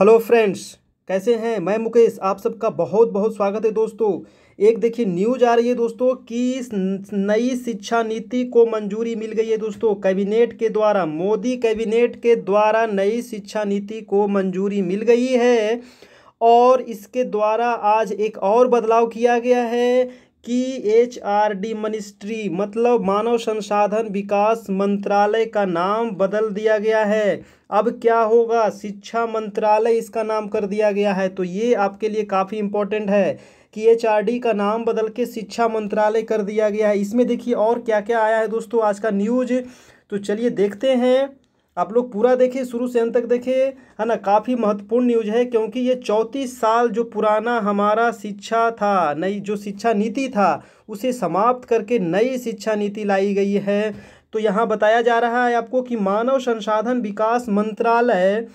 hello friends कैसे हैं मैं मुकेश आप सबका बहुत बहुत स्वागत है दोस्तों एक देखिए न्यूज आ रही है दोस्तों कि नई शिक्षा नीति को मंजूरी मिल गई है दोस्तों कैबिनेट के द्वारा मोदी कैबिनेट के द्वारा नई शिक्षा नीति को मंजूरी मिल गई है और इसके द्वारा आज एक और बदलाव किया गया है कि एच आर डी मिनिस्ट्री मतलब मानव संसाधन विकास मंत्रालय का नाम बदल दिया गया है अब क्या होगा शिक्षा मंत्रालय इसका नाम कर दिया गया है तो ये आपके लिए काफ़ी इम्पोर्टेंट है कि एच आर डी का नाम बदल के शिक्षा मंत्रालय कर दिया गया है इसमें देखिए और क्या क्या आया है दोस्तों आज का न्यूज तो चलिए देखते हैं आप लोग पूरा देखिए शुरू से अंत तक देखिए है ना काफ़ी महत्वपूर्ण न्यूज है क्योंकि ये चौंतीस साल जो पुराना हमारा शिक्षा था नई जो शिक्षा नीति था उसे समाप्त करके नई शिक्षा नीति लाई गई है तो यहाँ बताया जा रहा है आपको कि मानव संसाधन विकास मंत्रालय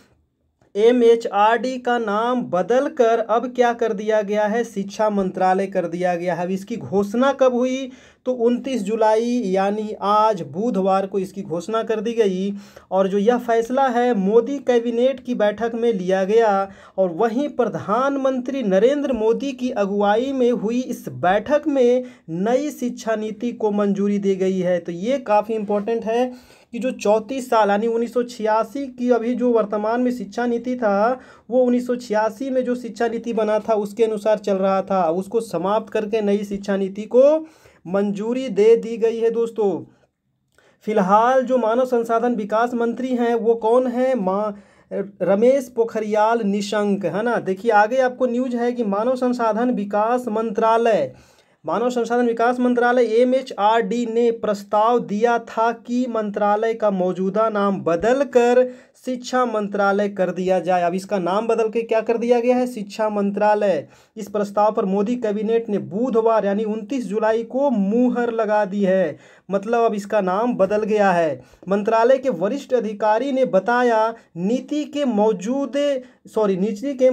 एम एच आर डी का नाम बदल कर अब क्या कर दिया गया है शिक्षा मंत्रालय कर दिया गया है अब इसकी घोषणा कब हुई तो 29 जुलाई यानी आज बुधवार को इसकी घोषणा कर दी गई और जो यह फैसला है मोदी कैबिनेट की बैठक में लिया गया और वहीं प्रधानमंत्री नरेंद्र मोदी की अगुवाई में हुई इस बैठक में नई शिक्षा नीति को मंजूरी दी गई है तो ये काफ़ी इम्पोर्टेंट है कि जो चौंतीस साल यानी उन्नीस की अभी जो वर्तमान में शिक्षा नीति था वो उन्नीस में जो शिक्षा नीति बना था उसके अनुसार चल रहा था उसको समाप्त करके नई शिक्षा नीति को मंजूरी दे दी गई है दोस्तों फिलहाल जो मानव संसाधन विकास मंत्री हैं वो कौन है माँ रमेश पोखरियाल निशंक है ना देखिए आगे आपको न्यूज है कि मानव संसाधन विकास मंत्रालय मानव संसाधन विकास मंत्रालय एम ने प्रस्ताव दिया था कि मंत्रालय का मौजूदा नाम बदलकर शिक्षा मंत्रालय कर दिया जाए अब इसका नाम बदल के क्या कर दिया गया है शिक्षा मंत्रालय इस प्रस्ताव पर मोदी कैबिनेट ने बुधवार यानी 29 जुलाई को मुहर लगा दी है मतलब अब इसका नाम बदल गया है मंत्रालय के वरिष्ठ अधिकारी ने बताया नीति के मौजूदे सॉरी नीति के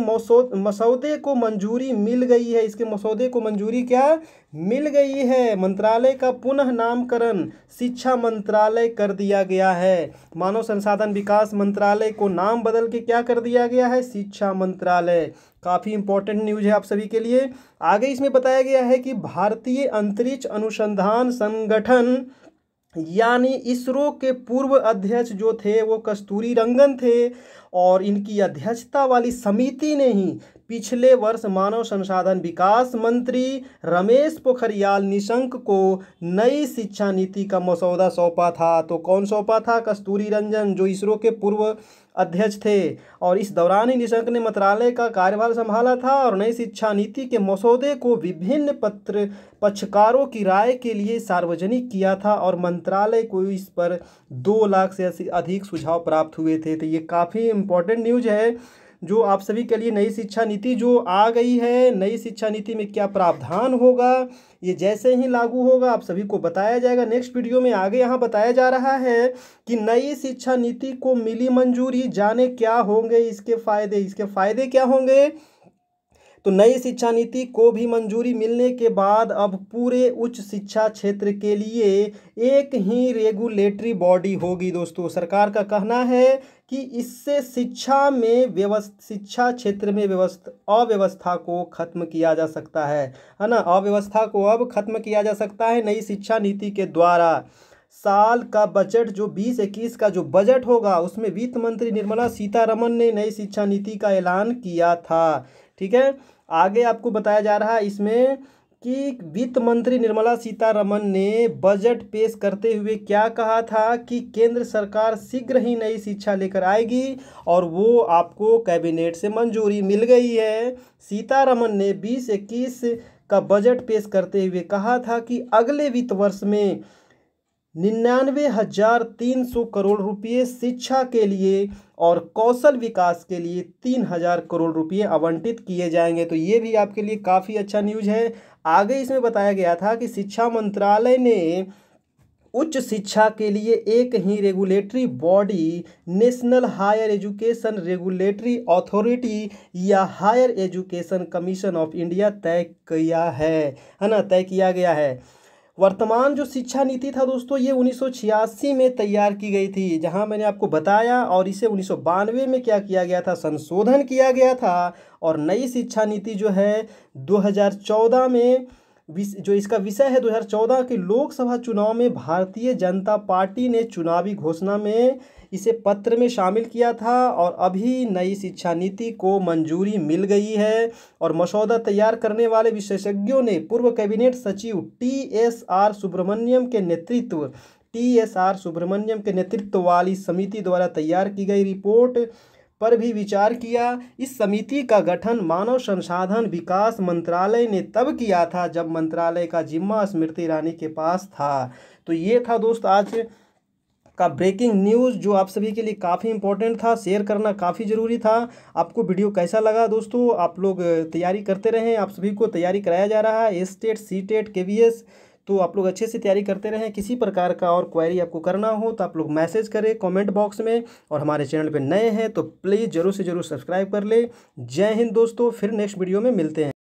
मसौदे को मंजूरी मिल गई है इसके मसौदे को मंजूरी क्या मिल गई है मंत्रालय का पुनः नामकरण शिक्षा मंत्रालय कर दिया गया है मानव संसाधन विकास मंत्रालय को नाम बदल के क्या कर दिया गया है शिक्षा मंत्रालय काफ़ी इंपॉर्टेंट न्यूज है आप सभी के लिए आगे इसमें बताया गया है कि भारतीय अंतरिक्ष अनुसंधान संगठन यानी इसरो के पूर्व अध्यक्ष जो थे वो कस्तूरी रंगन थे और इनकी अध्यक्षता वाली समिति ने ही पिछले वर्ष मानव संसाधन विकास मंत्री रमेश पोखरियाल निशंक को नई शिक्षा नीति का मसौदा सौंपा था तो कौन सौंपा था कस्तूरी रंजन जो इसरो के पूर्व अध्यक्ष थे और इस दौरान ही निशंक ने मंत्रालय का कार्यभार संभाला था और नई शिक्षा नीति के मसौदे को विभिन्न पत्र पक्षकारों की राय के लिए सार्वजनिक किया था और मंत्रालय को इस पर दो लाख से अधिक सुझाव प्राप्त हुए थे तो ये काफ़ी इम्पोर्टेंट न्यूज है जो आप सभी के लिए नई शिक्षा नीति जो आ गई है नई शिक्षा नीति में क्या प्रावधान होगा ये जैसे ही लागू होगा आप सभी को बताया जाएगा नेक्स्ट वीडियो में आगे यहाँ बताया जा रहा है कि नई शिक्षा नीति को मिली मंजूरी जाने क्या होंगे इसके फायदे इसके फायदे क्या होंगे तो नई शिक्षा नीति को भी मंजूरी मिलने के बाद अब पूरे उच्च शिक्षा क्षेत्र के लिए एक ही रेगुलेटरी बॉडी होगी दोस्तों सरकार का कहना है कि इससे शिक्षा में व्यवस्था शिक्षा क्षेत्र में व्यवस्था अव्यवस्था को खत्म किया जा सकता है है ना अव्यवस्था को अब खत्म किया जा सकता है नई शिक्षा नीति के द्वारा साल का बजट जो बीस इक्कीस का जो बजट होगा उसमें वित्त मंत्री निर्मला सीतारमन ने नई शिक्षा नीति का ऐलान किया था ठीक है आगे आपको बताया जा रहा है इसमें कि वित्त मंत्री निर्मला सीतारमन ने बजट पेश करते हुए क्या कहा था कि केंद्र सरकार शीघ्र ही नई शिक्षा लेकर आएगी और वो आपको कैबिनेट से मंजूरी मिल गई है सीतारमन ने बीस इक्कीस का बजट पेश करते हुए कहा था कि अगले वित्त वर्ष में निन्यानवे हजार तीन सौ करोड़ रुपये शिक्षा के लिए और कौशल विकास के लिए तीन हजार करोड़ रुपये आवंटित किए जाएंगे तो ये भी आपके लिए काफ़ी अच्छा न्यूज है आगे इसमें बताया गया था कि शिक्षा मंत्रालय ने उच्च शिक्षा के लिए एक ही regulatory body national higher education regulatory authority या higher education commission of India तय किया है है ना तय किया गया है वर्तमान जो शिक्षा नीति था दोस्तों ये 1986 में तैयार की गई थी जहां मैंने आपको बताया और इसे उन्नीस में क्या किया गया था संशोधन किया गया था और नई शिक्षा नीति जो है 2014 में जो इसका विषय है 2014 के लोकसभा चुनाव में भारतीय जनता पार्टी ने चुनावी घोषणा में इसे पत्र में शामिल किया था और अभी नई शिक्षा नीति को मंजूरी मिल गई है और मसौदा तैयार करने वाले विशेषज्ञों ने पूर्व कैबिनेट सचिव टी एस आर सुब्रमण्यम के नेतृत्व टी एस आर सुब्रमण्यम के नेतृत्व वाली समिति द्वारा तैयार की गई रिपोर्ट पर भी विचार किया इस समिति का गठन मानव संसाधन विकास मंत्रालय ने तब किया था जब मंत्रालय का जिम्मा स्मृति ईरानी के पास था तो ये था दोस्त आज का ब्रेकिंग न्यूज़ जो आप सभी के लिए काफ़ी इंपॉर्टेंट था शेयर करना काफ़ी ज़रूरी था आपको वीडियो कैसा लगा दोस्तों आप लोग तैयारी करते रहें आप सभी को तैयारी कराया जा रहा है S TET C TET K V S तो आप लोग अच्छे से तैयारी करते रहें किसी प्रकार का और क्वायरी आपको करना हो तो आप लोग मैसेज करें कमेंट बॉक्स में और हमारे चैनल पे नए हैं तो प्लीज़ ज़रूर से ज़रूर सब्सक्राइब कर ले जय हिंद दोस्तों फिर नेक्स्ट वीडियो में मिलते हैं